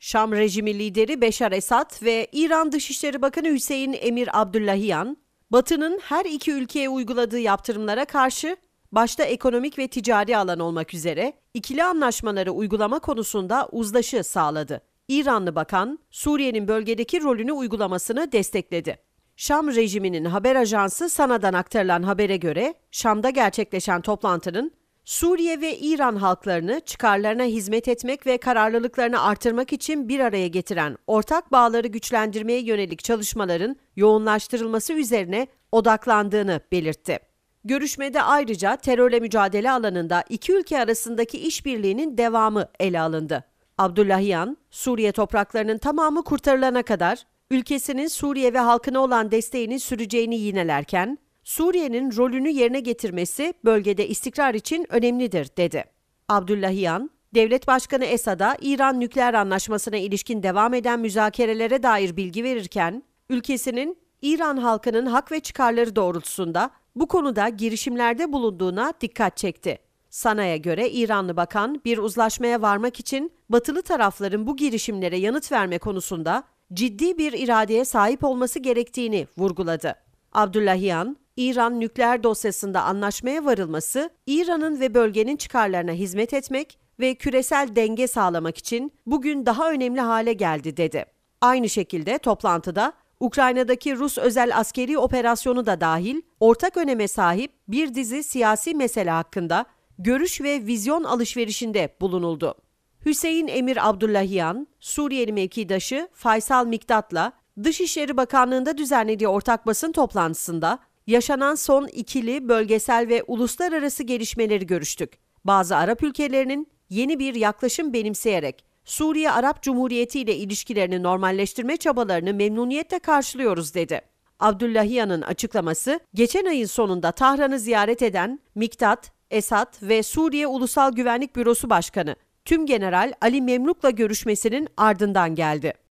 Şam rejimi lideri Beşar Esad ve İran Dışişleri Bakanı Hüseyin Emir Abdullahiyan, Batı'nın her iki ülkeye uyguladığı yaptırımlara karşı başta ekonomik ve ticari alan olmak üzere ikili anlaşmaları uygulama konusunda uzlaşı sağladı. İranlı bakan Suriye'nin bölgedeki rolünü uygulamasını destekledi. Şam rejiminin haber ajansı Sana'dan aktarılan habere göre Şam'da gerçekleşen toplantının Suriye ve İran halklarını çıkarlarına hizmet etmek ve kararlılıklarını artırmak için bir araya getiren ortak bağları güçlendirmeye yönelik çalışmaların yoğunlaştırılması üzerine odaklandığını belirtti. Görüşmede ayrıca terörle mücadele alanında iki ülke arasındaki işbirliğinin devamı ele alındı. Abdullahian, Suriye topraklarının tamamı kurtarılana kadar ülkesinin Suriye ve halkına olan desteğini süreceğini yinelerken Suriye'nin rolünü yerine getirmesi bölgede istikrar için önemlidir dedi. Abdullahian, Devlet Başkanı Esad'a İran nükleer anlaşmasına ilişkin devam eden müzakerelere dair bilgi verirken, ülkesinin İran halkının hak ve çıkarları doğrultusunda bu konuda girişimlerde bulunduğuna dikkat çekti. Sana'ya göre İranlı bakan bir uzlaşmaya varmak için batılı tarafların bu girişimlere yanıt verme konusunda ciddi bir iradeye sahip olması gerektiğini vurguladı. Abdullahian, İran nükleer dosyasında anlaşmaya varılması, İran'ın ve bölgenin çıkarlarına hizmet etmek ve küresel denge sağlamak için bugün daha önemli hale geldi dedi. Aynı şekilde toplantıda Ukrayna'daki Rus özel askeri operasyonu da dahil ortak öneme sahip bir dizi siyasi mesele hakkında görüş ve vizyon alışverişinde bulunuldu. Hüseyin Emir Abdullahiyan, Suriyeli mevkidaşı Faysal Miktat'la Dışişleri Bakanlığı'nda düzenlediği ortak basın toplantısında yaşanan son ikili bölgesel ve uluslararası gelişmeleri görüştük. Bazı Arap ülkelerinin yeni bir yaklaşım benimseyerek Suriye Arap Cumhuriyeti ile ilişkilerini normalleştirme çabalarını memnuniyetle karşılıyoruz dedi. Abdullahiyan'ın açıklaması, geçen ayın sonunda Tahran'ı ziyaret eden Miktat, Esad ve Suriye Ulusal Güvenlik Bürosu Başkanı Tüm General Ali Memluk'la görüşmesinin ardından geldi.